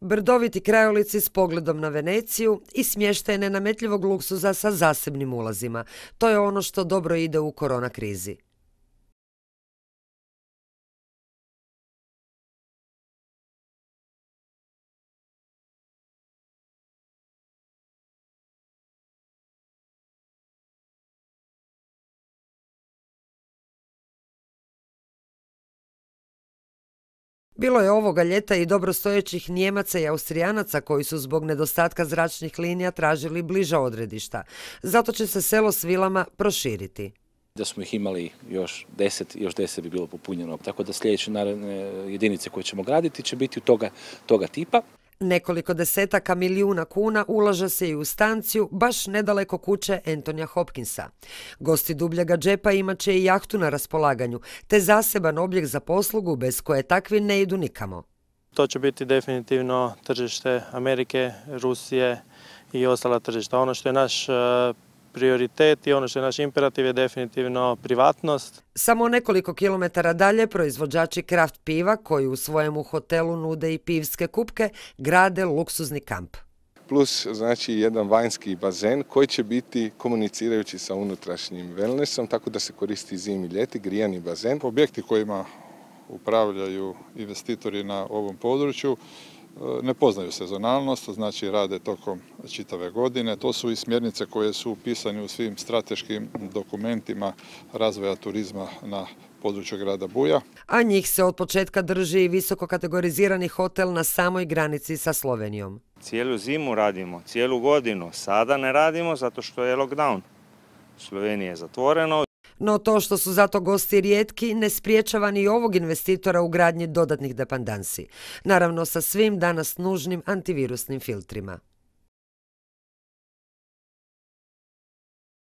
brdoviti krajolici s pogledom na Veneciju i smještaj nenametljivog luksuza sa zasebnim ulazima. To je ono što dobro ide u korona krizi. Bilo je ovoga ljeta i dobrostojećih Nijemaca i Austrijanaca koji su zbog nedostatka zračnih linija tražili bliža odredišta. Zato će se selo s vilama proširiti. Da smo ih imali još deset, još deset bi bilo popunjeno. Tako da sljedeće jedinice koje ćemo graditi će biti u toga tipa. Nekoliko desetaka milijuna kuna ulaže se i u stanciju baš nedaleko kuće Antonija Hopkinsa. Gosti dubljega džepa imat će i jahtu na raspolaganju, te zaseban objekt za poslugu bez koje takvi ne idu nikamo. To će biti definitivno tržište Amerike, Rusije i ostala tržišta. Ono što je naš prioritet i ono što je naš imperativ je definitivno privatnost. Samo nekoliko kilometara dalje proizvođači kraft piva koji u svojemu hotelu nude i pivske kupke grade luksuzni kamp. Plus znači jedan vanjski bazen koji će biti komunicirajući sa unutrašnjim wellnessom tako da se koristi zimi i ljeti, grijani bazen. Objekti kojima upravljaju investitori na ovom području ne poznaju sezonalnost, znači rade tokom čitave godine. To su i smjernice koje su upisane u svim strateškim dokumentima razvoja turizma na području grada Buja. A njih se od početka drži i visoko kategorizirani hotel na samoj granici sa Slovenijom. Cijelu zimu radimo, cijelu godinu. Sada ne radimo zato što je lockdown. Slovenija je zatvoreno. No to što su zato gosti rijetki ne spriječava ni ovog investitora u gradnji dodatnih dependansi. Naravno sa svim danas nužnim antivirusnim filtrima.